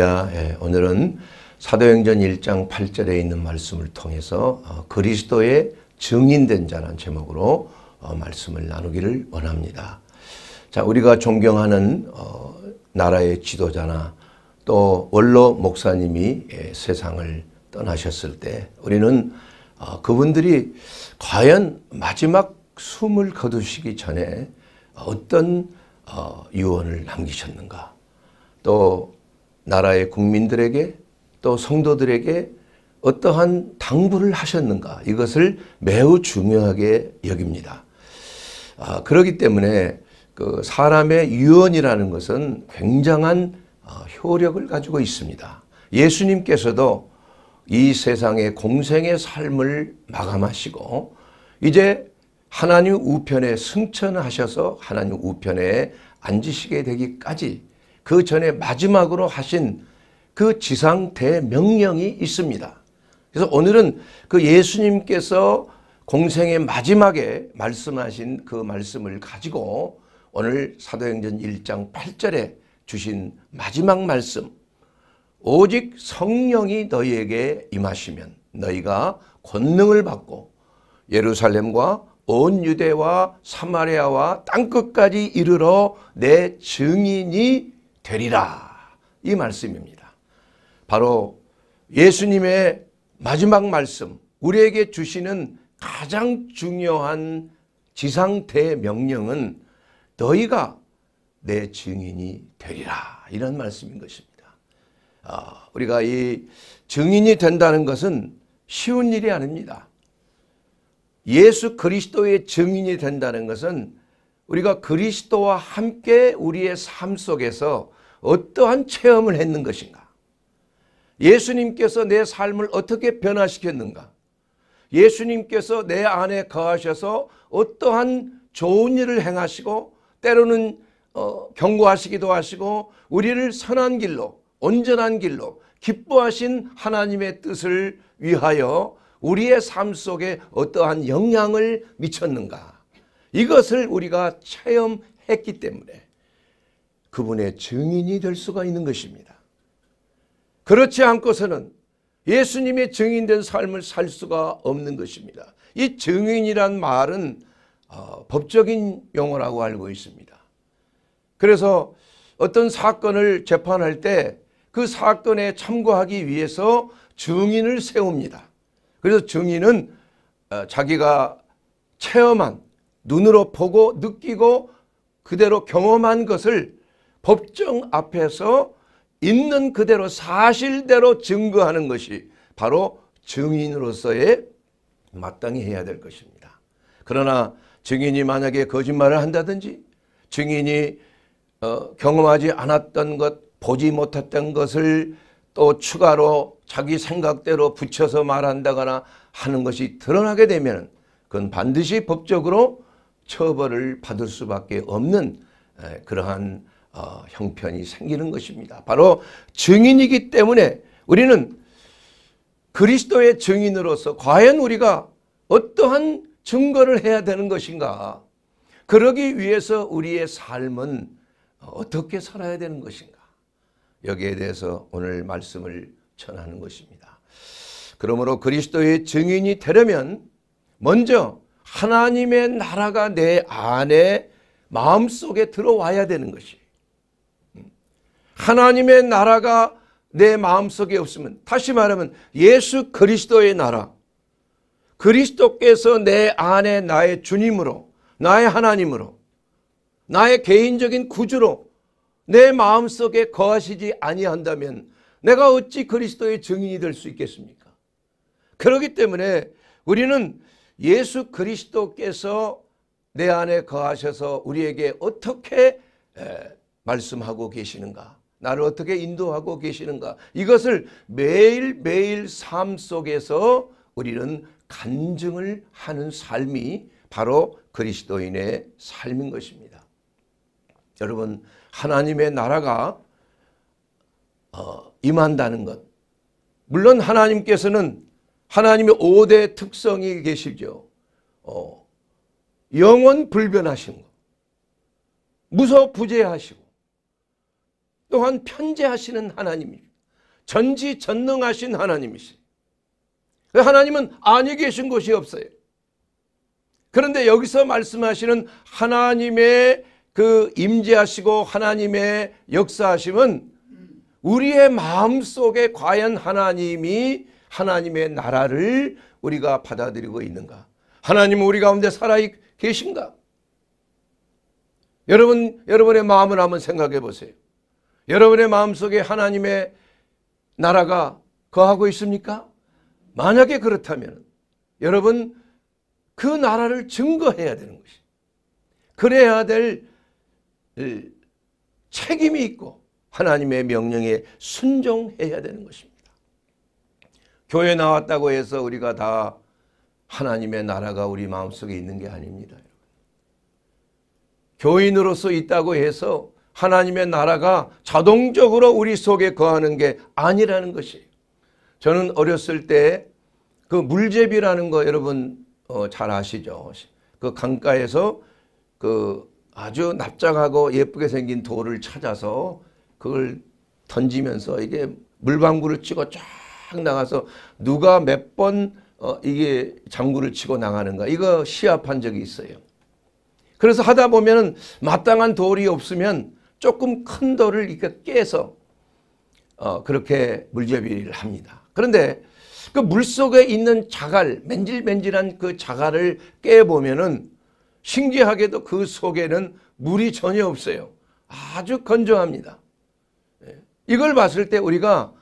예, 오늘은 사도행전 1장 8절에 있는 말씀을 통해서 어, 그리스도의 증인된 자란 제목으로 어, 말씀을 나누기를 원합니다. 자, 우리가 존경하는 어, 나라의 지도자나 또 원로 목사님이 예, 세상을 떠나셨을 때 우리는 그분들이 과연 마지막 숨을 거두시기 전에 어떤 유언을 남기셨는가 또 나라의 국민들에게 또 성도들에게 어떠한 당부를 하셨는가 이것을 매우 중요하게 여깁니다. 아, 그렇기 때문에 그 사람의 유언이라는 것은 굉장한 어, 효력을 가지고 있습니다. 예수님께서도 이 세상의 공생의 삶을 마감하시고 이제 하나님 우편에 승천하셔서 하나님 우편에 앉으시게 되기까지 그 전에 마지막으로 하신 그 지상 대명령이 있습니다. 그래서 오늘은 그 예수님께서 공생의 마지막에 말씀하신 그 말씀을 가지고 오늘 사도행전 1장 8절에 주신 마지막 말씀 오직 성령이 너희에게 임하시면 너희가 권능을 받고 예루살렘과 온 유대와 사마리아와 땅끝까지 이르러 내 증인이 되리라. 이 말씀입니다. 바로 예수님의 마지막 말씀, 우리에게 주시는 가장 중요한 지상 대명령은 너희가 내 증인이 되리라. 이런 말씀인 것입니다. 아, 우리가 이 증인이 된다는 것은 쉬운 일이 아닙니다. 예수 그리스도의 증인이 된다는 것은 우리가 그리스도와 함께 우리의 삶 속에서 어떠한 체험을 했는 것인가? 예수님께서 내 삶을 어떻게 변화시켰는가? 예수님께서 내 안에 거하셔서 어떠한 좋은 일을 행하시고 때로는 어, 경고하시기도 하시고 우리를 선한 길로 온전한 길로 기뻐하신 하나님의 뜻을 위하여 우리의 삶 속에 어떠한 영향을 미쳤는가 이것을 우리가 체험했기 때문에 그분의 증인이 될 수가 있는 것입니다. 그렇지 않고서는 예수님의 증인된 삶을 살 수가 없는 것입니다. 이 증인이란 말은 어, 법적인 용어라고 알고 있습니다. 그래서 어떤 사건을 재판할 때 그 사건에 참고하기 위해서 증인을 세웁니다. 그래서 증인은 어, 자기가 체험한 눈으로 보고 느끼고 그대로 경험한 것을 법정 앞에서 있는 그대로 사실대로 증거하는 것이 바로 증인으로서의 마땅히 해야 될 것입니다. 그러나 증인이 만약에 거짓말을 한다든지 증인이 어, 경험하지 않았던 것, 보지 못했던 것을 또 추가로 자기 생각대로 붙여서 말한다거나 하는 것이 드러나게 되면 그건 반드시 법적으로 처벌을 받을 수밖에 없는 에, 그러한 어, 형편이 생기는 것입니다. 바로 증인이기 때문에 우리는 그리스도의 증인으로서 과연 우리가 어떠한 증거를 해야 되는 것인가 그러기 위해서 우리의 삶은 어떻게 살아야 되는 것인가 여기에 대해서 오늘 말씀을 전하는 것입니다. 그러므로 그리스도의 증인이 되려면 먼저 하나님의 나라가 내 안에 마음속에 들어와야 되는 것이 하나님의 나라가 내 마음속에 없으면 다시 말하면 예수 그리스도의 나라 그리스도께서 내 안에 나의 주님으로 나의 하나님으로 나의 개인적인 구주로 내 마음속에 거하시지 아니한다면 내가 어찌 그리스도의 증인이 될 수 있겠습니까? 그렇기 때문에 우리는 예수 그리스도께서 내 안에 거하셔서 우리에게 어떻게 말씀하고 계시는가 나를 어떻게 인도하고 계시는가 이것을 매일매일 삶 속에서 우리는 간증을 하는 삶이 바로 그리스도인의 삶인 것입니다. 여러분 하나님의 나라가 어, 임한다는 것 물론 하나님께서는 하나님의 5대 특성이 계시죠. 어, 영원 불변하신 것 무소부재하시고 또한 편재하시는 하나님입니다. 전지전능하신 하나님이시. 그 하나님은 안에 계신 곳이 없어요. 그런데 여기서 말씀하시는 하나님의 그 임재하시고 하나님의 역사하심은 우리의 마음 속에 과연 하나님이 하나님의 나라를 우리가 받아들이고 있는가? 하나님은 우리 가운데 살아 계신가? 여러분 여러분의 마음을 한번 생각해 보세요. 여러분의 마음속에 하나님의 나라가 거하고 있습니까? 만약에 그렇다면 여러분 그 나라를 증거해야 되는 것이 그래야 될 책임이 있고 하나님의 명령에 순종해야 되는 것입니다. 교회 나왔다고 해서 우리가 다 하나님의 나라가 우리 마음속에 있는 게 아닙니다. 교인으로서 있다고 해서 하나님의 나라가 자동적으로 우리 속에 거하는 게 아니라는 것이에요. 저는 어렸을 때 그 물제비라는 거 여러분 어, 잘 아시죠? 그 강가에서 그 아주 납작하고 예쁘게 생긴 돌을 찾아서 그걸 던지면서 이게 물방구를 찍어 쫙 나가서 누가 몇 번 어, 이게 장구를 치고 나가는가 이거 시합한 적이 있어요. 그래서 하다 보면 마땅한 돌이 없으면 조금 큰 돌을 이렇게 깨서 어, 그렇게 물제비를 합니다. 그런데 그 물속에 있는 자갈, 맨질맨질한 그 자갈을 깨보면은 신기하게도 그 속에는 물이 전혀 없어요. 아주 건조합니다. 예. 이걸 봤을 때 우리가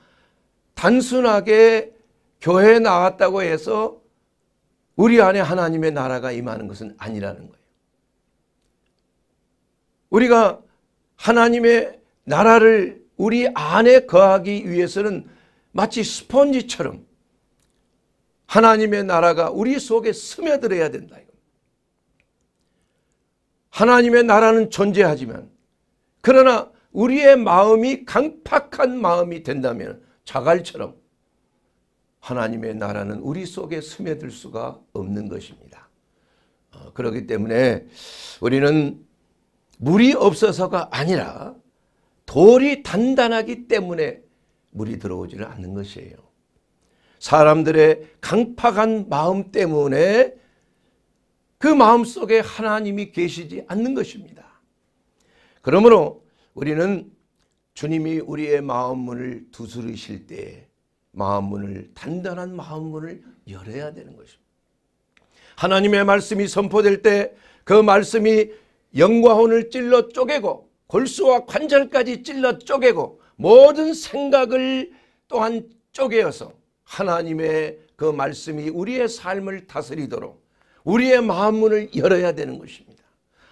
단순하게 교회에 나왔다고 해서 우리 안에 하나님의 나라가 임하는 것은 아니라는 거예요. 우리가 하나님의 나라를 우리 안에 거하기 위해서는 마치 스펀지처럼 하나님의 나라가 우리 속에 스며들어야 된다. 하나님의 나라는 존재하지만 그러나 우리의 마음이 강팍한 마음이 된다면 자갈처럼 하나님의 나라는 우리 속에 스며들 수가 없는 것입니다. 어, 그렇기 때문에 우리는 물이 없어서가 아니라 돌이 단단하기 때문에 물이 들어오지를 않는 것이에요. 사람들의 강팍한 마음 때문에 그 마음 속에 하나님이 계시지 않는 것입니다. 그러므로 우리는 주님이 우리의 마음 문을 두드리실 때 마음 문을 단단한 마음 문을 열어야 되는 것입니다. 하나님의 말씀이 선포될 때 그 말씀이 영과 혼을 찔러 쪼개고 골수와 관절까지 찔러 쪼개고 모든 생각을 또한 쪼개어서 하나님의 그 말씀이 우리의 삶을 다스리도록 우리의 마음문을 열어야 되는 것입니다.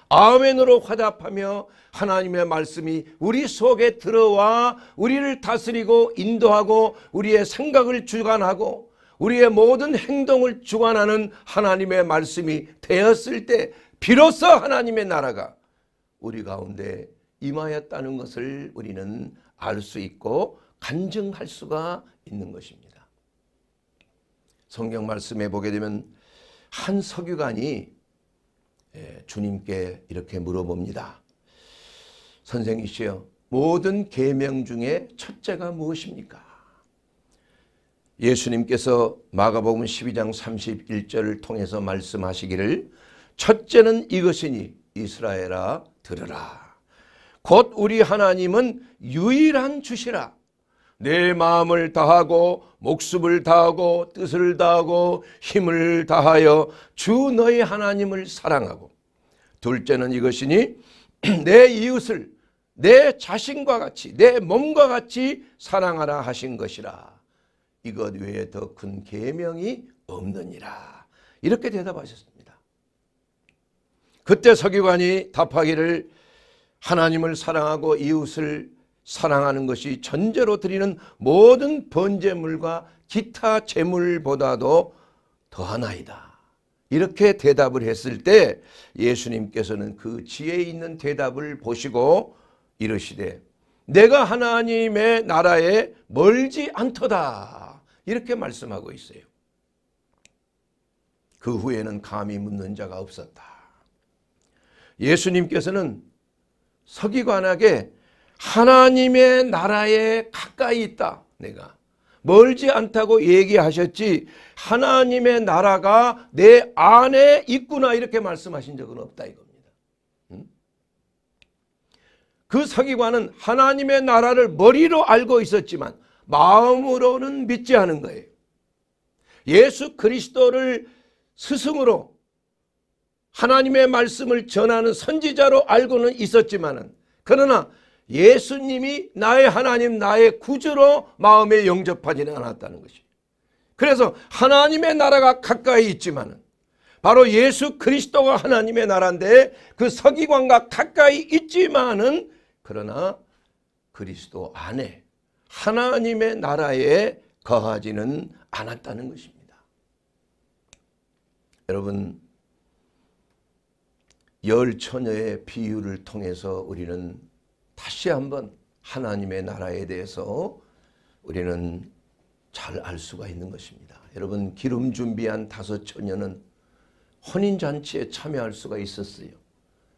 아멘으로 화답하며 하나님의 말씀이 우리 속에 들어와 우리를 다스리고 인도하고 우리의 생각을 주관하고 우리의 모든 행동을 주관하는 하나님의 말씀이 되었을 때 비로소 하나님의 나라가 우리 가운데 임하였다는 것을 우리는 알 수 있고 간증할 수가 있는 것입니다. 성경 말씀에 보게 되면 한석유관이 예, 주님께 이렇게 물어봅니다. 선생이시여 모든 계명 중에 첫째가 무엇입니까? 예수님께서 마가복음 12장 31절을 통해서 말씀하시기를 첫째는 이것이니 이스라엘아 들으라. 곧 우리 하나님은 유일한 주시라. 내 마음을 다하고 목숨을 다하고 뜻을 다하고 힘을 다하여 주너희 하나님을 사랑하고 둘째는 이것이니 내 이웃을 내 자신과 같이 내 몸과 같이 사랑하라 하신 것이라 이것 외에 더 큰 계명이 없느니라 이렇게 대답하셨습니다. 그때 서기관이 답하기를 하나님을 사랑하고 이웃을 사랑하는 것이 전제로 드리는 모든 번제물과 기타 제물보다도 더하나이다. 이렇게 대답을 했을 때 예수님께서는 그 지혜에 있는 대답을 보시고 이러시되 내가 하나님의 나라에 멀지 않더다 이렇게 말씀하고 있어요. 그 후에는 감히 묻는 자가 없었다. 예수님께서는 서기관에게 하나님의 나라에 가까이 있다. 내가 멀지 않다고 얘기하셨지 하나님의 나라가 내 안에 있구나 이렇게 말씀하신 적은 없다 이겁니다. 그 서기관은 하나님의 나라를 머리로 알고 있었지만 마음으로는 믿지 않은 거예요. 예수 그리스도를 스승으로 하나님의 말씀을 전하는 선지자로 알고는 있었지만 그러나 예수님이 나의 하나님 나의 구주로 마음에 영접하지는 않았다는 것이 그래서 하나님의 나라가 가까이 있지만 바로 예수 그리스도가 하나님의 나라인데 그 서기관과 가까이 있지만은 그러나 그리스도 안에 하나님의 나라에 거하지는 않았다는 것입니다. 여러분 열 처녀의 비유를 통해서 우리는 다시 한번 하나님의 나라에 대해서 우리는 잘 알 수가 있는 것입니다. 여러분 기름 준비한 다섯 처녀는 혼인잔치에 참여할 수가 있었어요.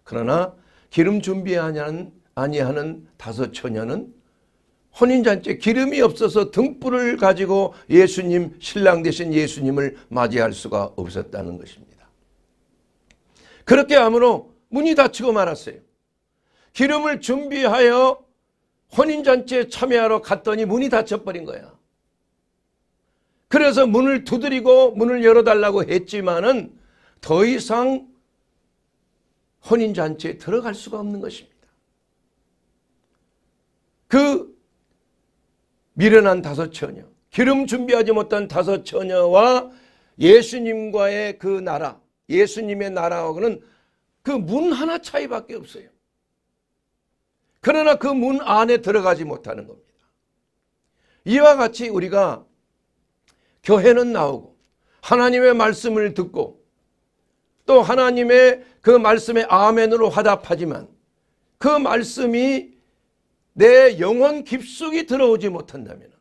그러나 기름 준비하냐는 아니하는 다섯 처녀는 혼인잔치에 기름이 없어서 등불을 가지고 예수님 신랑 대신 예수님을 맞이할 수가 없었다는 것입니다. 그렇게 함으로 문이 닫히고 말았어요. 기름을 준비하여 혼인잔치에 참여하러 갔더니 문이 닫혀버린 거야. 그래서 문을 두드리고 문을 열어달라고 했지만은 더 이상 혼인잔치에 들어갈 수가 없는 것입니다. 그 미련한 다섯 처녀, 기름 준비하지 못한 다섯 처녀와 예수님과의 그 나라, 예수님의 나라하고는 그 문 하나 차이밖에 없어요. 그러나 그 문 안에 들어가지 못하는 겁니다. 이와 같이 우리가 교회는 나오고 하나님의 말씀을 듣고 또 하나님의 그 말씀에 아멘으로 화답하지만 그 말씀이 내 영혼 깊숙이 들어오지 못한다면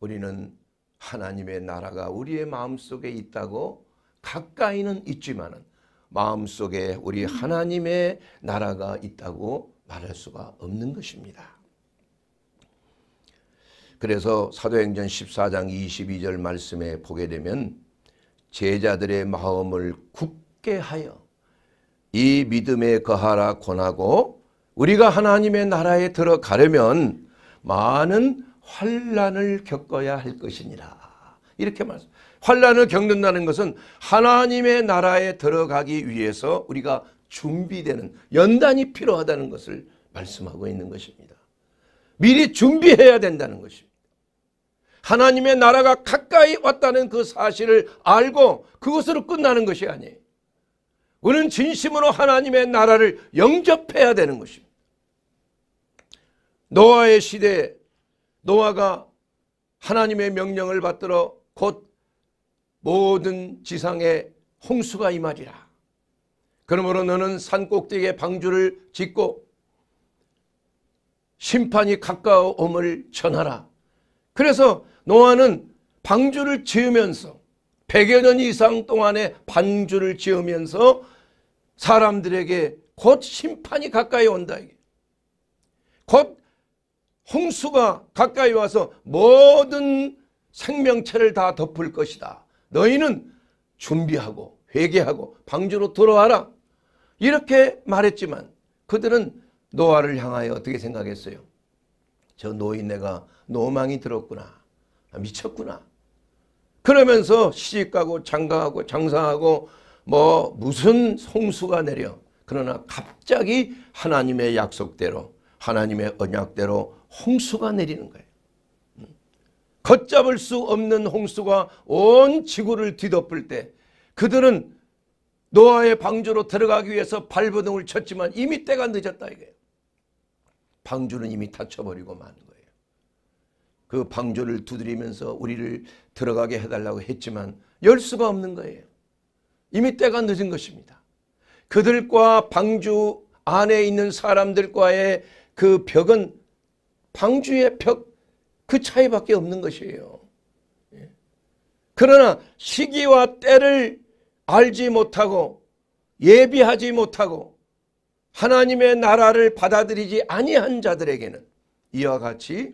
우리는 하나님의 나라가 우리의 마음속에 있다고 가까이는 있지만 마음속에 우리 하나님의 나라가 있다고 말할 수가 없는 것입니다. 그래서 사도행전 14장 22절 말씀에 보게 되면 제자들의 마음을 굳게 하여 이 믿음에 거하라 권하고 우리가 하나님의 나라에 들어가려면 많은 환란을 겪어야 할 것이니라. 이렇게 말씀. 환란을 겪는다는 것은 하나님의 나라에 들어가기 위해서 우리가 준비되는 연단이 필요하다는 것을 말씀하고 있는 것입니다. 미리 준비해야 된다는 것입니다. 하나님의 나라가 가까이 왔다는 그 사실을 알고 그것으로 끝나는 것이 아니에요. 우리는 진심으로 하나님의 나라를 영접해야 되는 것입니다. 노아의 시대에 노아가 하나님의 명령을 받들어 곧 모든 지상에 홍수가 임하리라. 그러므로 너는 산 꼭대기에 방주를 짓고 심판이 가까움을 전하라. 그래서 노아는 방주를 지으면서 100여 년 이상 동안에 방주를 지으면서 사람들에게 곧 심판이 가까이 온다. 곧 홍수가 가까이 와서 모든 생명체를 다 덮을 것이다. 너희는 준비하고 회개하고 방주로 돌아와라. 이렇게 말했지만 그들은 노아를 향하여 어떻게 생각했어요? 저 노인네가 노망이 들었구나. 아, 미쳤구나. 그러면서 시집가고 장가하고 장사하고 뭐 무슨 송수가 내려. 그러나 갑자기 하나님의 약속대로 하나님의 언약대로 홍수가 내리는 거예요. 걷잡을 수 없는 홍수가 온 지구를 뒤덮을 때 그들은 노아의 방주로 들어가기 위해서 발버둥을 쳤지만 이미 때가 늦었다 이거예요. 방주는 이미 닫혀버리고 마는 거예요. 그 방주를 두드리면서 우리를 들어가게 해달라고 했지만 열 수가 없는 거예요. 이미 때가 늦은 것입니다. 그들과 방주 안에 있는 사람들과의 그 벽은 방주의 벽그 차이밖에 없는 것이에요. 예. 그러나 시기와 때를 알지 못하고 예비하지 못하고 하나님의 나라를 받아들이지 아니한 자들에게는 이와 같이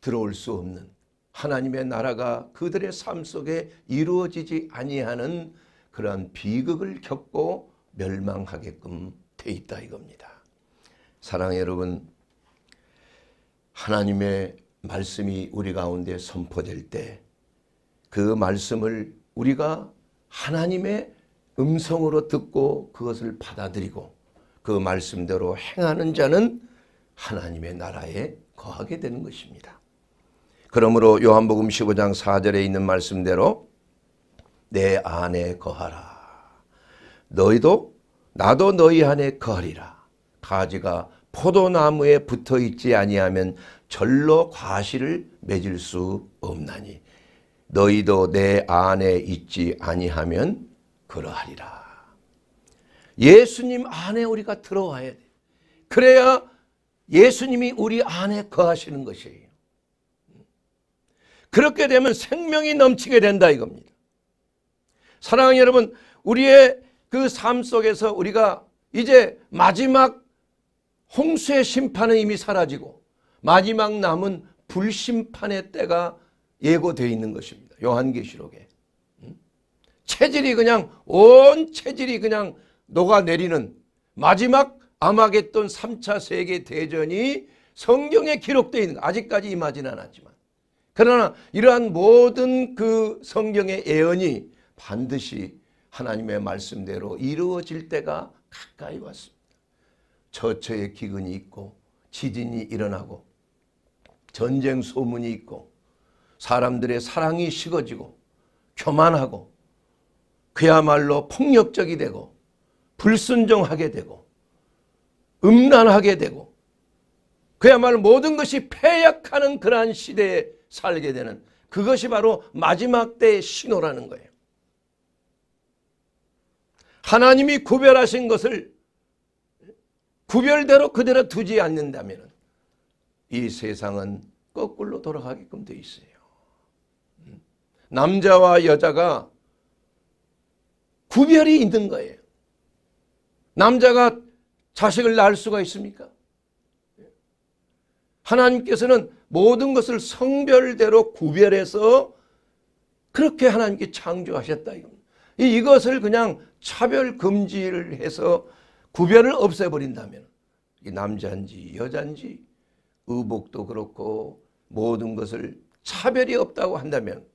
들어올 수 없는 하나님의 나라가 그들의 삶 속에 이루어지지 아니하는 그러한 비극을 겪고 멸망하게끔 돼 있다 이겁니다. 사랑해 여러분 하나님의 말씀이 우리 가운데 선포될 때 그 말씀을 우리가 하나님의 음성으로 듣고 그것을 받아들이고 그 말씀대로 행하는 자는 하나님의 나라에 거하게 되는 것입니다. 그러므로 요한복음 15장 4절에 있는 말씀대로 내 안에 거하라. 너희도 나도 너희 안에 거하리라. 가지가 포도나무에 붙어 있지 아니하면 절로 과실을 맺을 수 없나니 너희도 내 안에 있지 아니하면 그러하리라. 예수님 안에 우리가 들어와야 돼. 그래야 예수님이 우리 안에 거하시는 것이에요. 그렇게 되면 생명이 넘치게 된다 이겁니다. 사랑하는 여러분, 우리의 그 삶 속에서 우리가 이제 마지막 홍수의 심판은 이미 사라지고 마지막 남은 불심판의 때가 예고되어 있는 것입니다. 요한계시록에. 음? 체질이 그냥 온 체질이 그냥 녹아내리는 마지막 암흑했던 3차 세계 대전이 성경에 기록되어 있는 아직까지 임하진 않았지만 그러나 이러한 모든 그 성경의 예언이 반드시 하나님의 말씀대로 이루어질 때가 가까이 왔습니다. 처처에 기근이 있고 지진이 일어나고 전쟁 소문이 있고 사람들의 사랑이 식어지고 교만하고 그야말로 폭력적이 되고 불순종하게 되고 음란하게 되고 그야말로 모든 것이 폐역하는 그러한 시대에 살게 되는 그것이 바로 마지막 때의 신호라는 거예요. 하나님이 구별하신 것을 구별대로 그대로 두지 않는다면 이 세상은 거꾸로 돌아가게끔 돼 있어요. 음. 남자와 여자가 구별이 있는 거예요. 남자가 자식을 낳을 수가 있습니까? 하나님께서는 모든 것을 성별대로 구별해서 그렇게 하나님께 창조하셨다. 이것을 그냥 차별 금지를 해서 구별을 없애버린다면 남자인지 여자인지 의복도 그렇고 모든 것을 차별이 없다고 한다면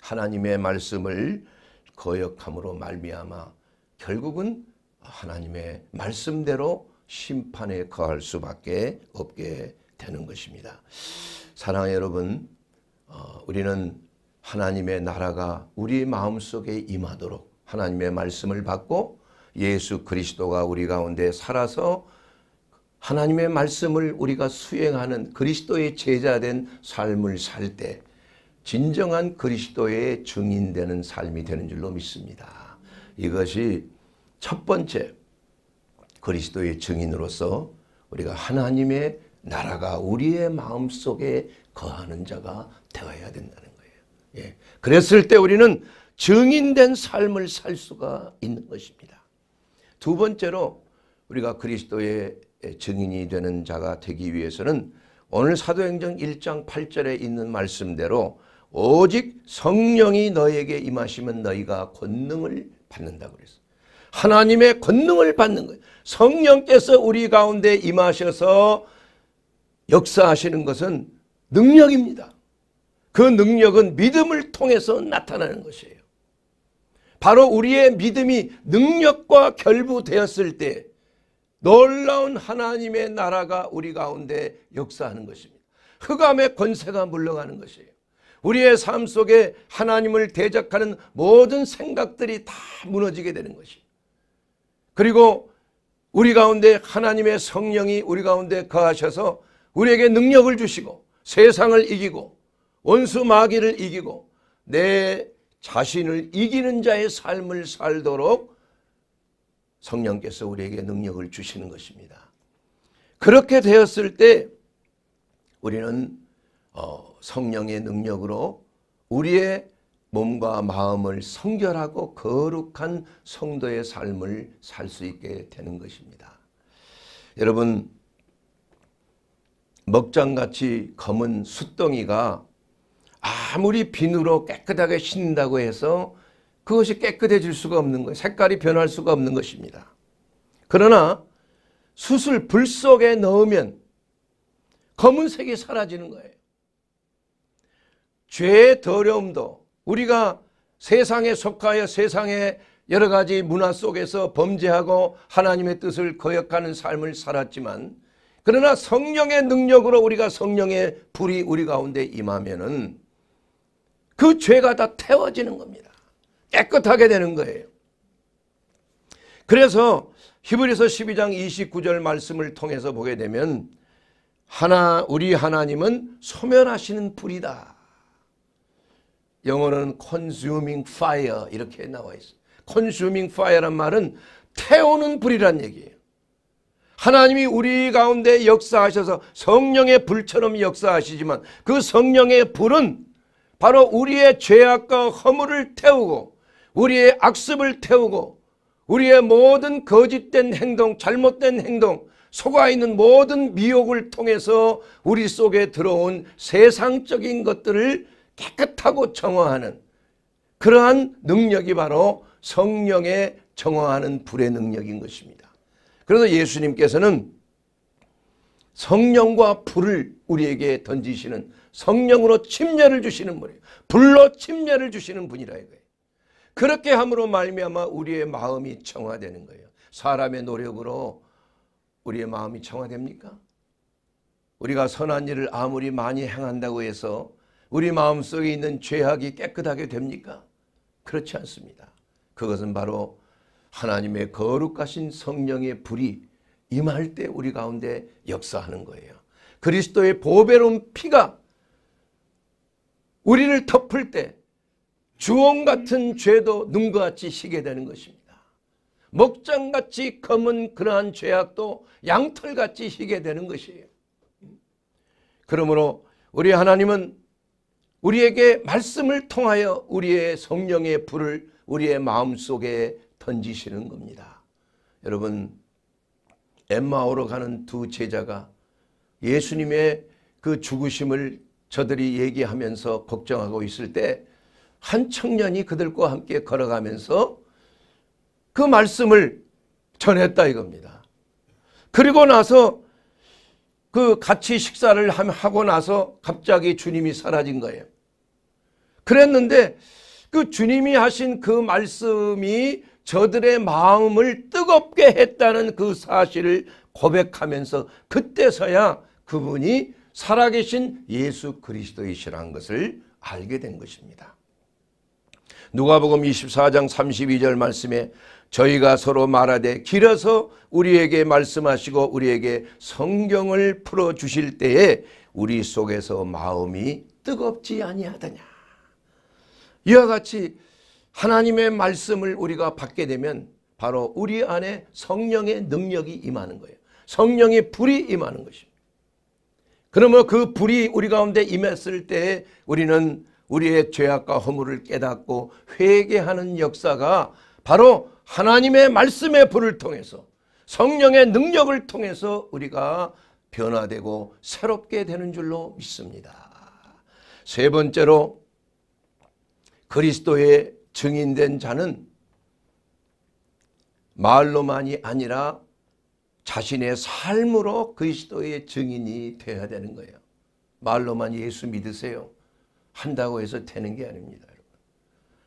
하나님의 말씀을 거역함으로 말미암아 결국은 하나님의 말씀대로 심판에 거할 수밖에 없게 되는 것입니다. 사랑하 여러분 어, 우리는 하나님의 나라가 우리 마음속에 임하도록 하나님의 말씀을 받고 예수 그리스도가 우리 가운데 살아서 하나님의 말씀을 우리가 수행하는 그리스도의 제자된 삶을 살 때 진정한 그리스도의 증인되는 삶이 되는 줄로 믿습니다. 이것이 첫 번째 그리스도의 증인으로서 우리가 하나님의 나라가 우리의 마음속에 거하는 자가 되어야 된다는 거예요. 예. 그랬을 때 우리는 증인된 삶을 살 수가 있는 것입니다. 두 번째로 우리가 그리스도의 증인이 되는 자가 되기 위해서는 오늘 사도행전 1장 8절에 있는 말씀대로 오직 성령이 너에게 임하시면 너희가 권능을 받는다 그랬어. 하나님의 권능을 받는 거예요. 성령께서 우리 가운데 임하셔서 역사하시는 것은 능력입니다. 그 능력은 믿음을 통해서 나타나는 것이에요. 바로 우리의 믿음이 능력과 결부되었을 때 놀라운 하나님의 나라가 우리 가운데 역사하는 것입니다. 흑암의 권세가 물러가는 것이에요. 우리의 삶 속에 하나님을 대적하는 모든 생각들이 다 무너지게 되는 것이. 에요 그리고 우리 가운데 하나님의 성령이 우리 가운데 거하셔서 우리에게 능력을 주시고 세상을 이기고 원수 마귀를 이기고 내 자신을 이기는 자의 삶을 살도록 성령께서 우리에게 능력을 주시는 것입니다. 그렇게 되었을 때 우리는 어, 성령의 능력으로 우리의 몸과 마음을 성결하고 거룩한 성도의 삶을 살 수 있게 되는 것입니다. 여러분 먹장같이 검은 숫덩이가 아무리 비누로 깨끗하게 씻는다고 해서 그것이 깨끗해질 수가 없는 거예요. 색깔이 변할 수가 없는 것입니다. 그러나 수술 불 속에 넣으면 검은색이 사라지는 거예요. 죄의 더러움도 우리가 세상에 속하여 세상의 여러 가지 문화 속에서 범죄하고 하나님의 뜻을 거역하는 삶을 살았지만 그러나 성령의 능력으로 우리가 성령의 불이 우리 가운데 임하면은 그 죄가 다 태워지는 겁니다. 깨끗하게 되는 거예요. 그래서 히브리서 12장 29절 말씀을 통해서 보게 되면 하나 우리 하나님은 소멸하시는 불이다. 영어로는 consuming fire 이렇게 나와 있어요. consuming fire란 말은 태우는 불이란 얘기예요. 하나님이 우리 가운데 역사하셔서 성령의 불처럼 역사하시지만 그 성령의 불은 바로 우리의 죄악과 허물을 태우고 우리의 악습을 태우고 우리의 모든 거짓된 행동, 잘못된 행동, 속아 있는 모든 미혹을 통해서 우리 속에 들어온 세상적인 것들을 깨끗하고 정화하는 그러한 능력이 바로 성령의 정화하는 불의 능력인 것입니다. 그래서 예수님께서는 성령과 불을 우리에게 던지시는 성령으로 침례를 주시는 분이에요. 불로 침례를 주시는 분이라 이거예요. 그렇게 함으로 말미암아 우리의 마음이 청화되는 거예요. 사람의 노력으로 우리의 마음이 청화됩니까? 우리가 선한 일을 아무리 많이 행한다고 해서 우리 마음속에 있는 죄악이 깨끗하게 됩니까? 그렇지 않습니다. 그것은 바로 하나님의 거룩하신 성령의 불이 임할 때 우리 가운데 역사하는 거예요. 그리스도의 보배로운 피가 우리를 덮을 때 주홍 같은 죄도 눈과 같이 시게 되는 것입니다. 목장같이 검은 그러한 죄악도 양털같이 시게 되는 것이에요. 그러므로 우리 하나님은 우리에게 말씀을 통하여 우리의 성령의 불을 우리의 마음속에 던지시는 겁니다. 여러분 엠마오로 가는 두 제자가 예수님의 그 죽으심을 저들이 얘기하면서 걱정하고 있을 때 한 청년이 그들과 함께 걸어가면서 그 말씀을 전했다 이겁니다. 그리고 나서 그 같이 식사를 하고 나서 갑자기 주님이 사라진 거예요. 그랬는데 그 주님이 하신 그 말씀이 저들의 마음을 뜨겁게 했다는 그 사실을 고백하면서 그때서야 그분이 살아계신 예수 그리스도이시라는 것을 알게 된 것입니다. 누가복음 24장 32절 말씀에 저희가 서로 말하되 길어서 우리에게 말씀하시고 우리에게 성경을 풀어 주실 때에 우리 속에서 마음이 뜨겁지 아니하더냐. 이와 같이 하나님의 말씀을 우리가 받게 되면 바로 우리 안에 성령의 능력이 임하는 거예요. 성령의 불이 임하는 것입니다. 그러면그 불이 우리 가운데 임했을 때에 우리는 우리의 죄악과 허물을 깨닫고 회개하는 역사가 바로 하나님의 말씀의 불을 통해서 성령의 능력을 통해서 우리가 변화되고 새롭게 되는 줄로 믿습니다. 세 번째로 그리스도의 증인된 자는 말로만이 아니라 자신의 삶으로 그리스도의 증인이 되어야 되는 거예요. 말로만 예수 믿으세요. 한다고 해서 되는 게 아닙니다. 여러분.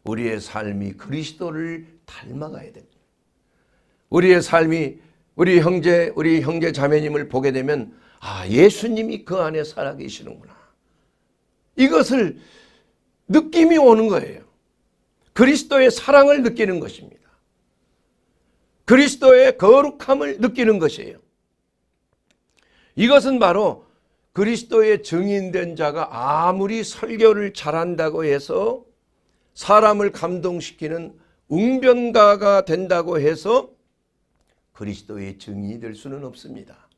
우리의 삶이 그리스도를 닮아가야 됩니다. 우리의 삶이 우리 형제 우리 형제 자매님을 보게 되면 아 예수님이 그 안에 살아계시는구나. 이것을 느낌이 오는 거예요. 그리스도의 사랑을 느끼는 것입니다. 그리스도의 거룩함을 느끼는 것이에요. 이것은 바로 그리스도의 증인된 자가 아무리 설교를 잘한다고 해서 사람을 감동시키는 웅변가가 된다고 해서 그리스도의 증인이 될 수는 없습니다.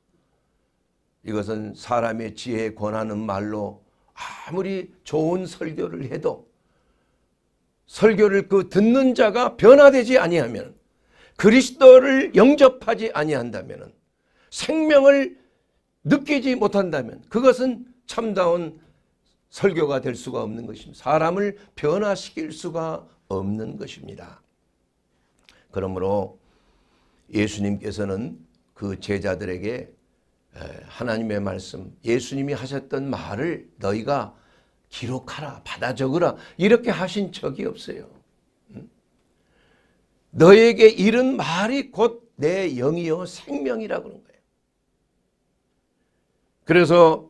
이것은 사람의 지혜에 권하는 말로 아무리 좋은 설교를 해도 설교를 그 듣는 자가 변화되지 아니하면 그리스도를 영접하지 아니한다면 생명을 느끼지 못한다면 그것은 참다운 설교가 될 수가 없는 것입니다. 사람을 변화시킬 수가 없는 것입니다. 그러므로 예수님께서는 그 제자들에게 하나님의 말씀 예수님이 하셨던 말을 너희가 기록하라 받아 적으라 이렇게 하신 적이 없어요. 너에게 이른 말이 곧 내 영이요 생명이라 그런 거예요. 그래서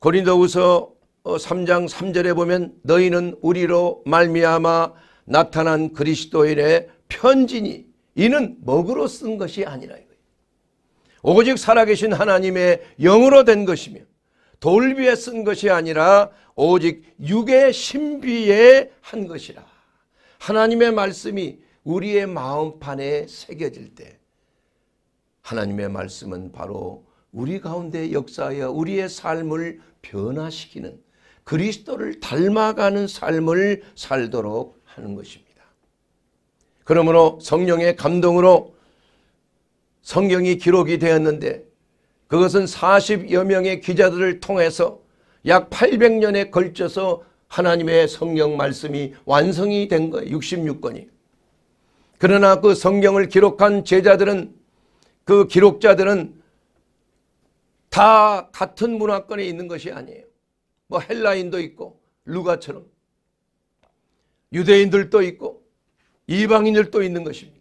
고린도후서 3장 어, 3절에 보면 너희는 우리로 말미암아 나타난 그리스도인의 편지니 이는 먹으로 쓴 것이 아니라 이거예요. 오직 살아계신 하나님의 영으로 된 것이며 돌비에 쓴 것이 아니라 오직 육의 신비에 한 것이라. 하나님의 말씀이 우리의 마음판에 새겨질 때 하나님의 말씀은 바로 우리 가운데 역사하여 우리의 삶을 변화시키는 그리스도를 닮아가는 삶을 살도록 하는 것입니다. 그러므로 성령의 감동으로 성경이 기록이 되었는데 그것은 40여 명의 기자들을 통해서 약 800년에 걸쳐서 하나님의 성령 말씀이 완성이 된 거예요. 66권이. 그러나 그 성경을 기록한 제자들은 그 기록자들은 다 같은 문화권에 있는 것이 아니에요. 뭐 헬라인도 있고 루가처럼 유대인들도 있고 이방인들도 있는 것입니다.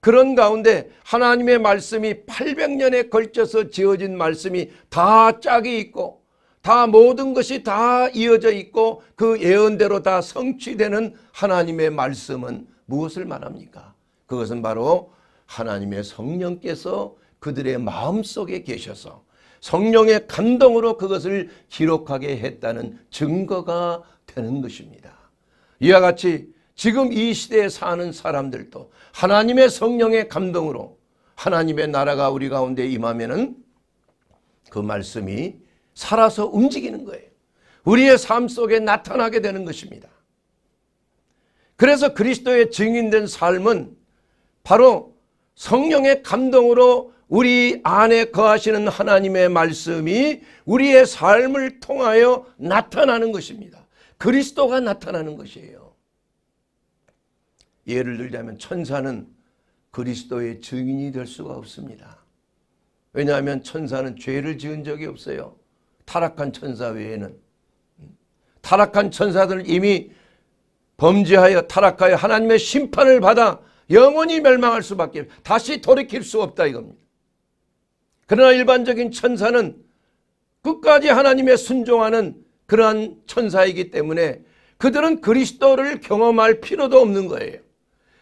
그런 가운데 하나님의 말씀이 800년에 걸쳐서 지어진 말씀이 다 짝이 있고 다 모든 것이 다 이어져 있고 그 예언대로 다 성취되는 하나님의 말씀은 무엇을 말합니까? 그것은 바로 하나님의 성령께서 그들의 마음속에 계셔서 성령의 감동으로 그것을 기록하게 했다는 증거가 되는 것입니다. 이와 같이 지금 이 시대에 사는 사람들도 하나님의 성령의 감동으로 하나님의 나라가 우리 가운데 임하면은 그 말씀이 살아서 움직이는 거예요. 우리의 삶 속에 나타나게 되는 것입니다. 그래서 그리스도의 증인된 삶은 바로 성령의 감동으로 우리 안에 거하시는 하나님의 말씀이 우리의 삶을 통하여 나타나는 것입니다. 그리스도가 나타나는 것이에요. 예를 들자면 천사는 그리스도의 증인이 될 수가 없습니다. 왜냐하면 천사는 죄를 지은 적이 없어요. 타락한 천사 외에는. 타락한 천사들은 이미 범죄하여 타락하여 하나님의 심판을 받아 영원히 멸망할 수밖에 다시 돌이킬 수 없다 이겁니다. 그러나 일반적인 천사는 끝까지 하나님의 순종하는 그러한 천사이기 때문에 그들은 그리스도를 경험할 필요도 없는 거예요.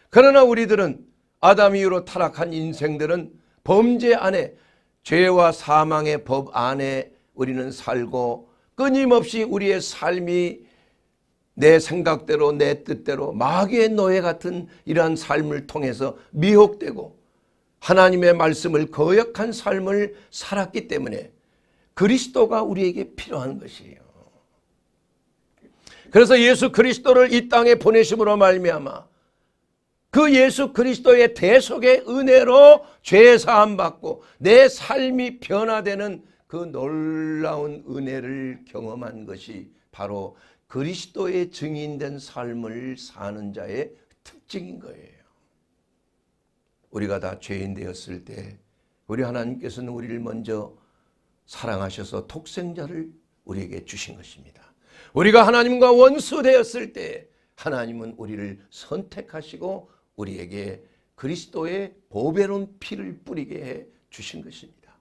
그러나 우리들은 아담 이후로 타락한 인생들은 범죄 안에 죄와 사망의 법 안에 우리는 살고 끊임없이 우리의 삶이 내 생각대로 내 뜻대로 마귀의 노예 같은 이러한 삶을 통해서 미혹되고 하나님의 말씀을 거역한 삶을 살았기 때문에 그리스도가 우리에게 필요한 것이에요. 그래서 예수 그리스도를 이 땅에 보내심으로 말미암아 그 예수 그리스도의 대속의 은혜로 죄 사함 받고 내 삶이 변화되는 그 놀라운 은혜를 경험한 것이 바로 그리스도의 증인된 삶을 사는 자의 특징인 거예요. 우리가 다 죄인 되었을 때 우리 하나님께서는 우리를 먼저 사랑하셔서 독생자를 우리에게 주신 것입니다. 우리가 하나님과 원수 되었을 때 하나님은 우리를 선택하시고 우리에게 그리스도의 보배로운 피를 뿌리게 해 주신 것입니다.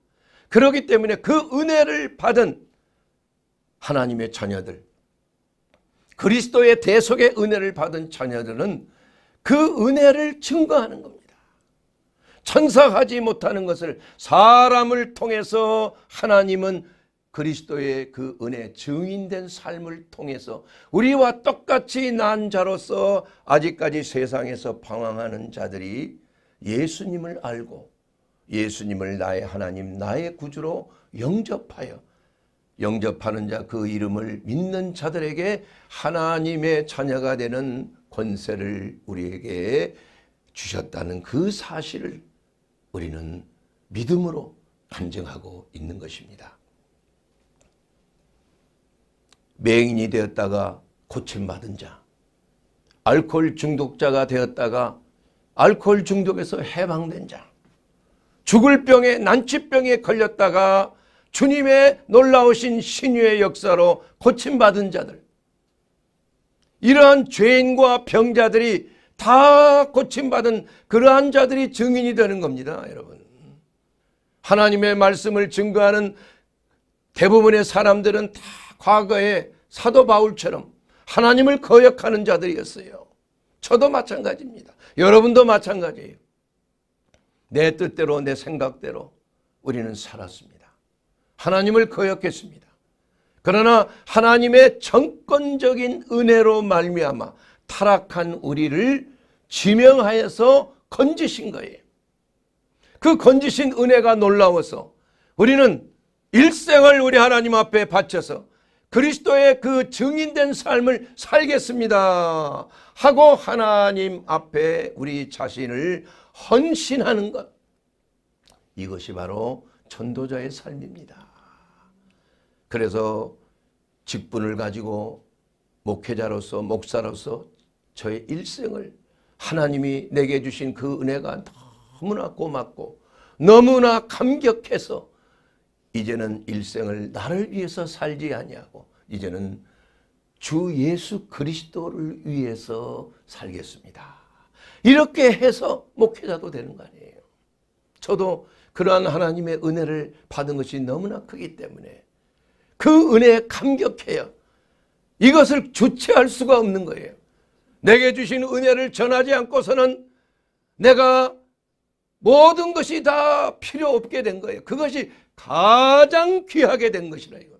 그렇기 때문에 그 은혜를 받은 하나님의 자녀들 그리스도의 대속의 은혜를 받은 자녀들은 그 은혜를 증거하는 겁니다. 천사하지 못하는 것을 사람을 통해서 하나님은 그리스도의 그 은혜 증인된 삶을 통해서 우리와 똑같이 난 자로서 아직까지 세상에서 방황하는 자들이 예수님을 알고 예수님을 나의 하나님 나의 구주로 영접하여 영접하는 자 그 이름을 믿는 자들에게 하나님의 자녀가 되는 권세를 우리에게 주셨다는 그 사실을 우리는 믿음으로 간증하고 있는 것입니다. 맹인이 되었다가 고침받은 자, 알코올 중독자가 되었다가 알코올 중독에서 해방된 자, 죽을 병에 난치병에 걸렸다가 주님의 놀라우신 신유의 역사로 고침받은 자들 이러한 죄인과 병자들이 다 고침받은 그러한 자들이 증인이 되는 겁니다 여러분 하나님의 말씀을 증거하는 대부분의 사람들은 다 과거에 사도 바울처럼 하나님을 거역하는 자들이었어요 저도 마찬가지입니다 여러분도 마찬가지예요 내 뜻대로 내 생각대로 우리는 살았습니다 하나님을 거역했습니다. 그러나 하나님의 정권적인 은혜로 말미암아 타락한 우리를 지명하여서 건지신 거예요. 그 건지신 은혜가 놀라워서 우리는 일생을 우리 하나님 앞에 바쳐서 그리스도의 그 증인된 삶을 살겠습니다 하고 하나님 앞에 우리 자신을 헌신하는 것 이것이 바로 전도자의 삶입니다. 그래서 직분을 가지고 목회자로서 목사로서 저의 일생을 하나님이 내게 주신 그 은혜가 너무나 고맙고 너무나 감격해서 이제는 일생을 나를 위해서 살지 아니하고 이제는 주 예수 그리스도를 위해서 살겠습니다. 이렇게 해서 목회자도 되는 거 아니에요. 저도 그러한 하나님의 은혜를 받은 것이 너무나 크기 때문에 그 은혜에 감격해요. 이것을 주체할 수가 없는 거예요. 내게 주신 은혜를 전하지 않고서는 내가 모든 것이 다 필요 없게 된 거예요. 그것이 가장 귀하게 된 것이라 이거.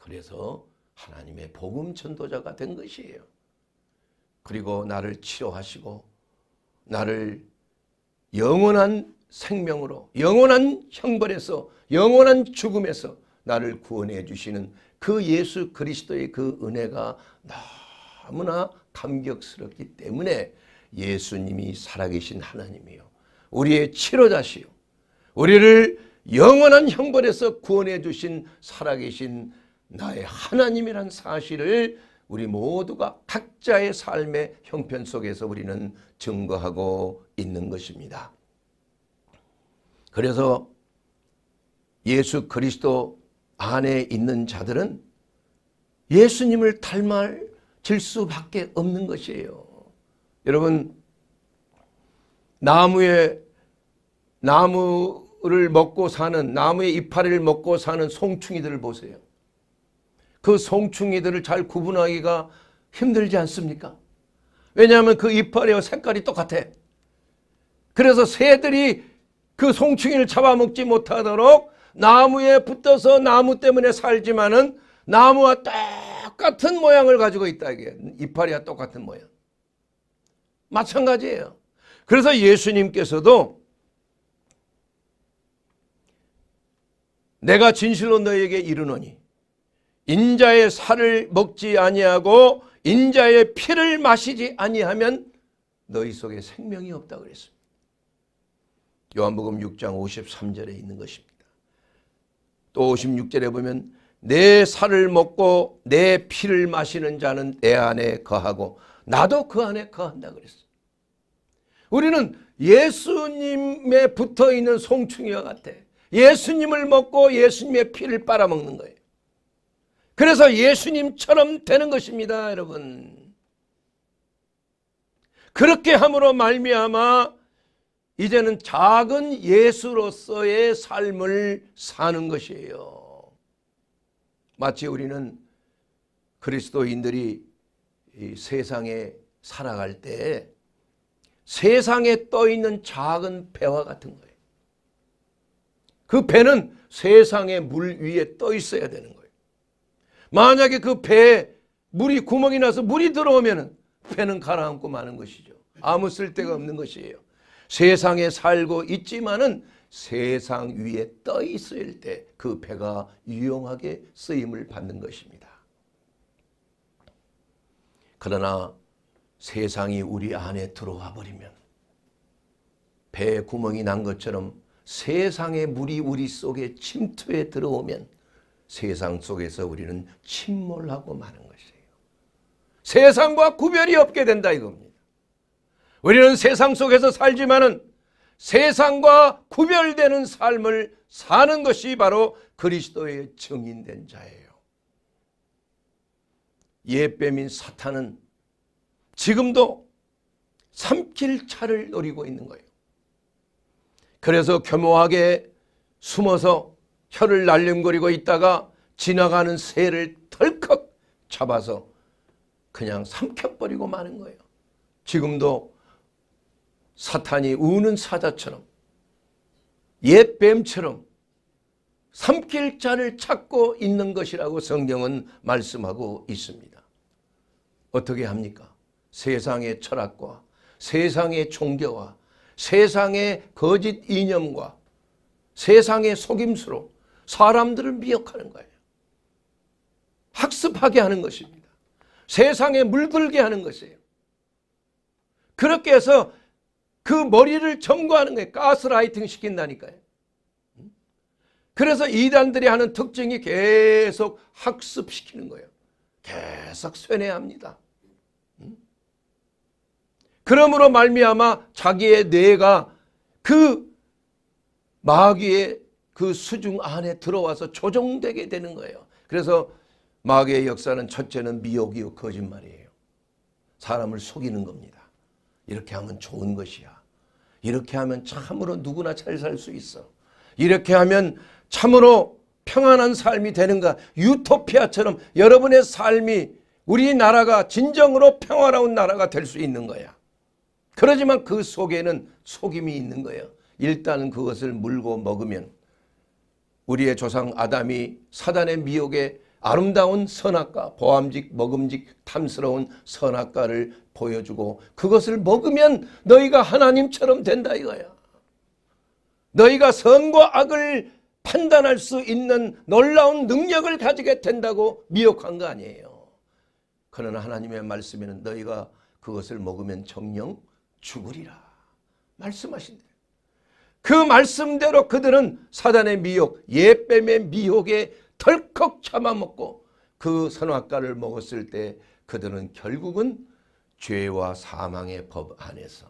그래서 하나님의 복음 전도자가 된 것이에요. 그리고 나를 치료하시고 나를 영원한 생명으로 영원한 형벌에서 영원한 죽음에서 나를 구원해 주시는 그 예수 그리스도의 그 은혜가 너무나 감격스럽기 때문에 예수님이 살아계신 하나님이요. 우리의 치료자시요. 우리를 영원한 형벌에서 구원해 주신 살아계신 나의 하나님이란 사실을 우리 모두가 각자의 삶의 형편 속에서 우리는 증거하고 있는 것입니다. 그래서 예수 그리스도 안에 있는 자들은 예수님을 닮을 수밖에 없는 것이에요. 여러분 나무에 나무를 먹고 사는 나무의 이파리를 먹고 사는 송충이들을 보세요. 그 송충이들을 잘 구분하기가 힘들지 않습니까? 왜냐하면 그 이파리와 색깔이 똑같아. 그래서 새들이 그 송충이를 잡아먹지 못하도록 나무에 붙어서 나무 때문에 살지만은 나무와 똑같은 모양을 가지고 있다. 이게 이파리와 똑같은 모양. 마찬가지예요. 그래서 예수님께서도 내가 진실로 너에게 이르노니 인자의 살을 먹지 아니하고 인자의 피를 마시지 아니하면 너희 속에 생명이 없다 그랬습니다. 요한복음 6장 53절에 있는 것입니다. 또 56절에 보면 내 살을 먹고 내 피를 마시는 자는 내 안에 거하고 나도 그 안에 거한다 그랬어. 우리는 예수님에 붙어 있는 송충이와 같아. 예수님을 먹고 예수님의 피를 빨아먹는 거예요. 그래서 예수님처럼 되는 것입니다, 여러분. 그렇게 함으로 말미암아 이제는 작은 예수로서의 삶을 사는 것이에요. 마치 우리는 그리스도인들이 세상에 살아갈 때 세상에 떠 있는 작은 배와 같은 거예요. 그 배는 세상의 물 위에 떠 있어야 되는 거예요. 만약에 그 배에 물이 구멍이 나서 물이 들어오면 배는 가라앉고 마는 것이죠. 아무 쓸데가 없는 것이에요. 세상에 살고 있지만은 세상 위에 떠 있을 때 그배가 유용하게 쓰임을 받는 것입니다. 그러나 세상이 우리 안에 들어와 버리면 배 구멍이 난 것처럼 세상의 물이 우리 속에 침투해 들어오면 세상 속에서 우리는 침몰하고 마는 것이에요. 세상과 구별이 없게 된다 이겁니다. 우리는 세상 속에서 살지만은 세상과 구별되는 삶을 사는 것이 바로 그리스도의 증인된 자예요. 예빼민 사탄은 지금도 삼킬 차를 노리고 있는 거예요. 그래서 교묘하게 숨어서 혀를 날름거리고 있다가 지나가는 새를 덜컥 잡아서 그냥 삼켜버리고 마는 거예요. 지금도 사탄이 우는 사자처럼 옛 뱀처럼 삼킬 자를 찾고 있는 것이라고 성경은 말씀하고 있습니다. 어떻게 합니까? 세상의 철학과 세상의 종교와 세상의 거짓 이념과 세상의 속임수로 사람들을 미혹하는 거예요. 학습하게 하는 것입니다. 세상에 물들게 하는 것이에요. 그렇게 해서 그 머리를 점거하는 거예요. 가스라이팅 시킨다니까요. 그래서 이단들이 하는 특징이 계속 학습시키는 거예요. 계속 쇠뇌합니다. 그러므로 말미암아 자기의 뇌가 그 마귀의 그 수중 안에 들어와서 조종되게 되는 거예요. 그래서 마귀의 역사는 첫째는 미혹이요 거짓말이에요. 사람을 속이는 겁니다. 이렇게 하면 좋은 것이야. 이렇게 하면 참으로 누구나 잘 살 수 있어. 이렇게 하면 참으로 평안한 삶이 되는가. 유토피아처럼 여러분의 삶이 우리나라가 진정으로 평화로운 나라가 될 수 있는 거야. 그러지만 그 속에는 속임이 있는 거야 일단은 그것을 물고 먹으면 우리의 조상 아담이 사단의 미혹에 아름다운 선악과 보암직 먹음직 탐스러운 선악과를 보여주고 그것을 먹으면 너희가 하나님처럼 된다 이거야. 너희가 선과 악을 판단할 수 있는 놀라운 능력을 가지게 된다고 미혹한 거 아니에요. 그러나 하나님의 말씀에는 너희가 그것을 먹으면 정령 죽으리라 말씀하신 대로 그 말씀대로 그들은 사단의 미혹 예뱀의 미혹에 덜컥 참아먹고 그 선악과를 먹었을 때 그들은 결국은 죄와 사망의 법 안에서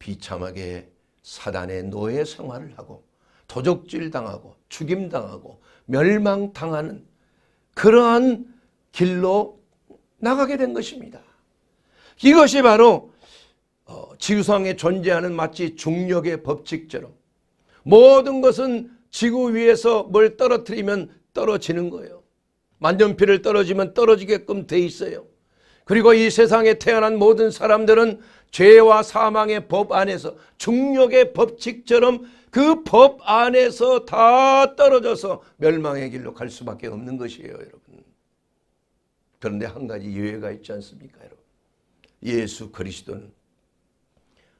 비참하게 사단의 노예 생활을 하고 도적질 당하고 죽임당하고 멸망당하는 그러한 길로 나가게 된 것입니다. 이것이 바로 어, 지구상에 존재하는 마치 중력의 법칙처럼 모든 것은 지구 위에서 뭘 떨어뜨리면 떨어지는 거예요. 만년필을 떨어지면 떨어지게끔 돼 있어요. 그리고 이 세상에 태어난 모든 사람들은 죄와 사망의 법 안에서 중력의 법칙처럼 그 법 안에서 다 떨어져서 멸망의 길로 갈 수밖에 없는 것이에요 여러분. 그런데 한 가지 예외가 있지 않습니까 여러분. 예수 그리스도는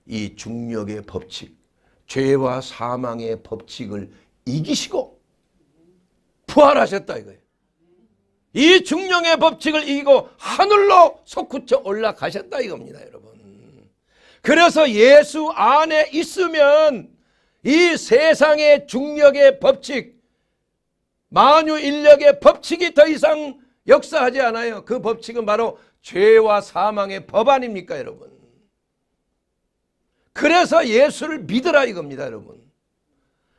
이 중력의 법칙 죄와 사망의 법칙을 이기시고 부활하셨다 이거예요. 이 중령의 법칙을 이기고 하늘로 솟구쳐 올라가셨다 이겁니다 여러분 그래서 예수 안에 있으면 이 세상의 중력의 법칙 만유인력의 법칙이 더 이상 역사하지 않아요 그 법칙은 바로 죄와 사망의 법안입니까 여러분 그래서 예수를 믿으라 이겁니다 여러분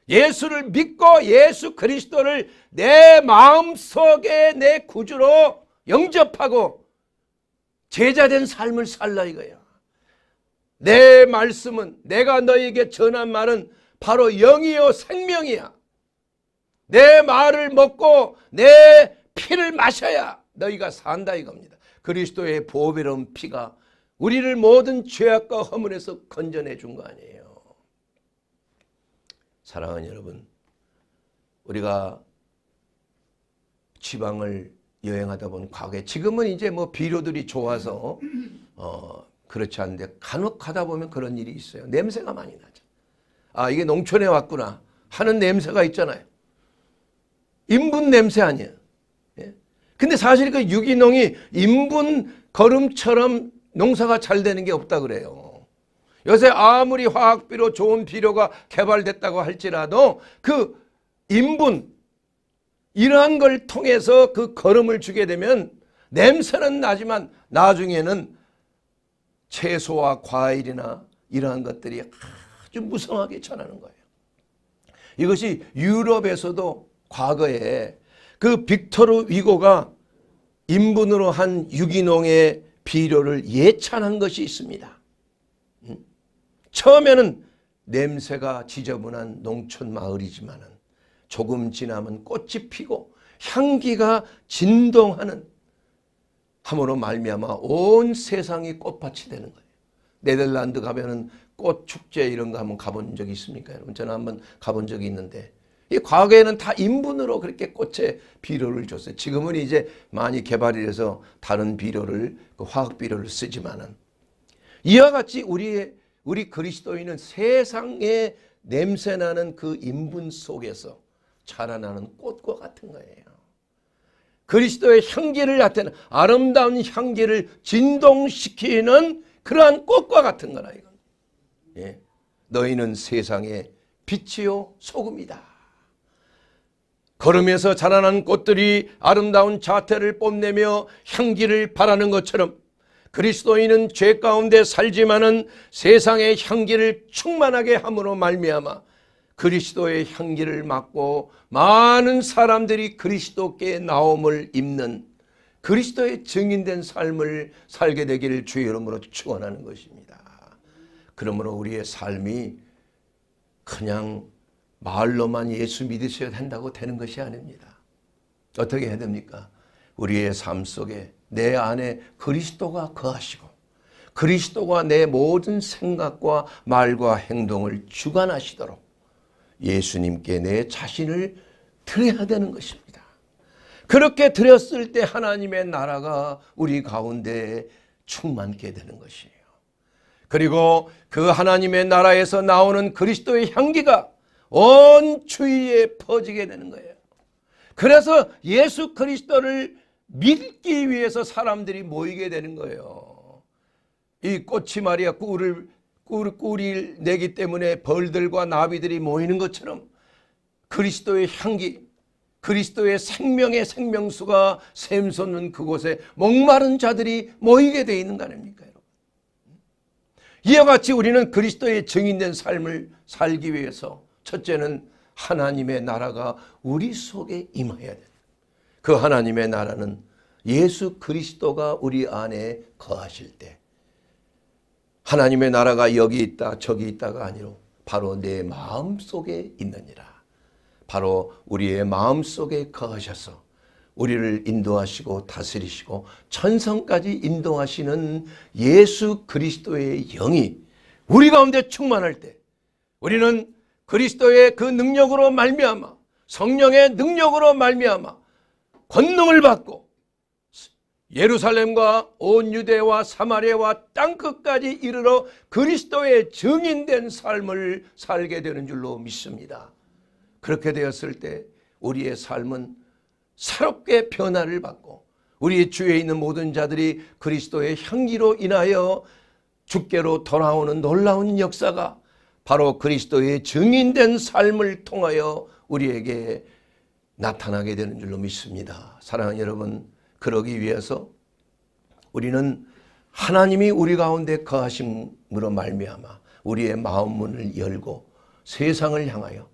예수를 믿고 예수 그리스도를 내 마음속에 내 구주로 영접하고 제자된 삶을 살라 이거야. 내 말씀은 내가 너에게 전한 말은 바로 영이요 생명이야. 내 말을 먹고 내 피를 마셔야 너희가 산다 이겁니다. 그리스도의 보배로운 피가 우리를 모든 죄악과 허물에서 건져내 준거 아니에요. 사랑하는 여러분, 우리가 지방을 여행하다 보본 과거에 지금은 이제 뭐 비료들이 좋아서 어 그렇지 않은데 간혹 하다 보면 그런 일이 있어요. 냄새가 많이 나죠. 아 이게 농촌에 왔구나 하는 냄새가 있잖아요. 인분 냄새 아니에요. 예? 근데 사실 그 유기농이 인분 거름처럼 농사가 잘 되는 게 없다 그래요. 요새 아무리 화학비료 좋은 비료가 개발됐다고 할지라도 그 인분 이러한 걸 통해서 그 걸음을 주게 되면 냄새는 나지만 나중에는 채소와 과일이나 이러한 것들이 아주 무성하게 자라는 거예요. 이것이 유럽에서도 과거에 그 빅터르 위고가 인분으로 한 유기농의 비료를 예찬한 것이 있습니다. 처음에는 냄새가 지저분한 농촌 마을이지만은 조금 지나면 꽃이 피고 향기가 진동하는 함으로 말미암아 온 세상이 꽃밭이 되는 거예요. 네덜란드 가면은 꽃 축제 이런 거 한번 가본 적이 있습니까? 여러분 저는 한번 가본 적이 있는데 이 과거에는 다 인분으로 그렇게 꽃에 비료를 줬어요. 지금은 이제 많이 개발이 돼서 다른 비료를 그 화학 비료를 쓰지만은 이와 같이 우리의 우리 그리스도인은 세상에 냄새나는 그 인분 속에서 자라나는 꽃과 같은 거예요. 그리스도의 향기를 나타내는 아름다운 향기를 진동시키는 그러한 꽃과 같은 거라 이건. 예. 너희는 세상의 빛이요 소금이다. 걸으면서 자라난 꽃들이 아름다운 자태를 뽐내며 향기를 바라는 것처럼 그리스도인은 죄 가운데 살지만은 세상의 향기를 충만하게 함으로 말미암아 그리스도의 향기를 맡고 많은 사람들이 그리스도께 나옴을 입는 그리스도의 증인된 삶을 살게 되기를 주의 이름으로 축원하는 것입니다. 그러므로 우리의 삶이 그냥 말로만 예수 믿으셔야 된다고 되는 것이 아닙니다. 어떻게 해야 됩니까? 우리의 삶 속에 내 안에 그리스도가 거하시고 그리스도가 내 모든 생각과 말과 행동을 주관하시도록 예수님께 내 자신을 드려야 되는 것입니다. 그렇게 드렸을 때 하나님의 나라가 우리 가운데 충만하게 되는 것이에요. 그리고 그 하나님의 나라에서 나오는 그리스도의 향기가 온 주위에 퍼지게 되는 거예요. 그래서 예수 그리스도를 믿기 위해서 사람들이 모이게 되는 거예요. 이 꽃이 말이야 꿀을 꿀, 꿀이 내기 때문에 벌들과 나비들이 모이는 것처럼 그리스도의 향기 그리스도의 생명의 생명수가 샘솟는 그곳에 목마른 자들이 모이게 돼 있는 거 아닙니까 여러분. 이와 같이 우리는 그리스도의 증인된 삶을 살기 위해서 첫째는 하나님의 나라가 우리 속에 임해야 된다. 그 하나님의 나라는 예수 그리스도가 우리 안에 거하실 때 하나님의 나라가 여기 있다 저기 있다가 아니로 바로 내 마음 속에 있느니라. 바로 우리의 마음 속에 거하셔서 우리를 인도하시고 다스리시고 천성까지 인도하시는 예수 그리스도의 영이 우리 가운데 충만할 때 우리는 그리스도의 그 능력으로 말미암아 성령의 능력으로 말미암아 권능을 받고 예루살렘과 온 유대와 사마리아와 땅끝까지 이르러 그리스도의 증인된 삶을 살게 되는 줄로 믿습니다. 그렇게 되었을 때 우리의 삶은 새롭게 변화를 받고 우리 주위에 있는 모든 자들이 그리스도의 향기로 인하여 주께로 돌아오는 놀라운 역사가 바로 그리스도의 증인된 삶을 통하여 우리에게 나타나게 되는 줄로 믿습니다. 사랑하는 여러분, 그러기 위해서 우리는 하나님이 우리 가운데 거하심으로 말미암아 우리의 마음 문을 열고 세상을 향하여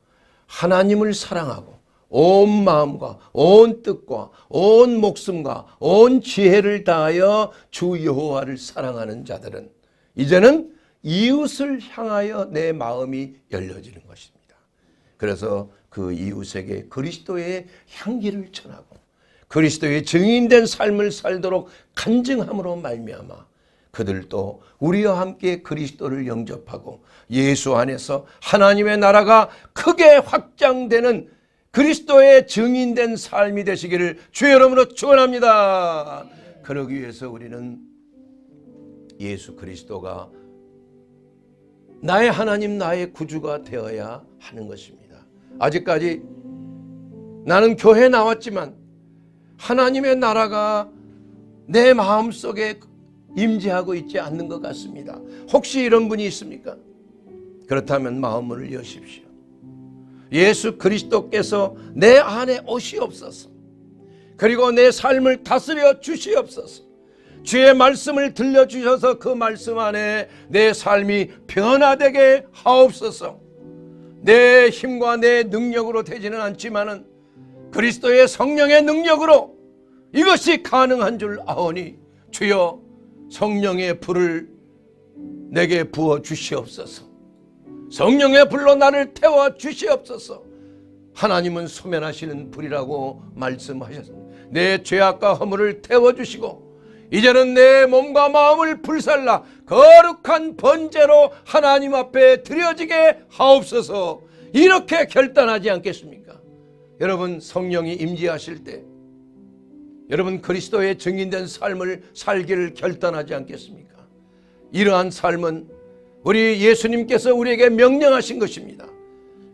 하나님을 사랑하고 온 마음과 온 뜻과 온 목숨과 온 지혜를 다하여 주 여호와를 사랑하는 자들은 이제는 이웃을 향하여 내 마음이 열려지는 것입니다. 그래서 그 이웃에게 그리스도의 향기를 전하고 그리스도의 증인된 삶을 살도록 간증함으로 말미암아 그들도 우리와 함께 그리스도를 영접하고 예수 안에서 하나님의 나라가 크게 확장되는 그리스도의 증인된 삶이 되시기를 주의 여러분으로 축원합니다. 그러기 위해서 우리는 예수 그리스도가 나의 하나님 나의 구주가 되어야 하는 것입니다. 아직까지 나는 교회 나왔지만 하나님의 나라가 내 마음속에 임재하고 있지 않는 것 같습니다. 혹시 이런 분이 있습니까? 그렇다면 마음을 여십시오. 예수 그리스도께서 내 안에 옷이 없어서 그리고 내 삶을 다스려 주시옵소서. 주의 말씀을 들려주셔서 그 말씀 안에 내 삶이 변화되게 하옵소서. 내 힘과 내 능력으로 되지는 않지만은 그리스도의 성령의 능력으로 이것이 가능한 줄 아오니 주여 성령의 불을 내게 부어 주시옵소서. 성령의 불로 나를 태워 주시옵소서. 하나님은 소멸하시는 불이라고 말씀하셨습니다. 내 죄악과 허물을 태워 주시고 이제는 내 몸과 마음을 불살라 거룩한 번제로 하나님 앞에 드려지게 하옵소서 이렇게 결단하지 않겠습니까? 여러분 성령이 임지하실때 여러분 그리스도의 증인된 삶을 살기를 결단하지 않겠습니까? 이러한 삶은 우리 예수님께서 우리에게 명령하신 것입니다.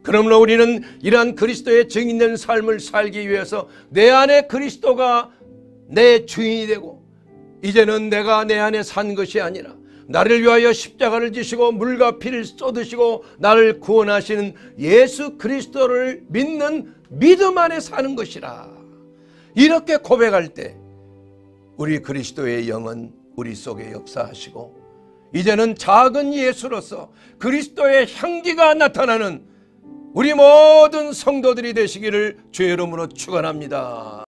그러므로 우리는 이러한 그리스도의 증인된 삶을 살기 위해서 내 안에 그리스도가 내 주인이 되고 이제는 내가 내 안에 산 것이 아니라 나를 위하여 십자가를 지시고 물과 피를 쏟으시고 나를 구원하시는 예수 그리스도를 믿는 믿음 안에 사는 것이라. 이렇게 고백할 때 우리 그리스도의 영은 우리 속에 역사하시고 이제는 작은 예수로서 그리스도의 향기가 나타나는 우리 모든 성도들이 되시기를 주의 이름으로 축원합니다.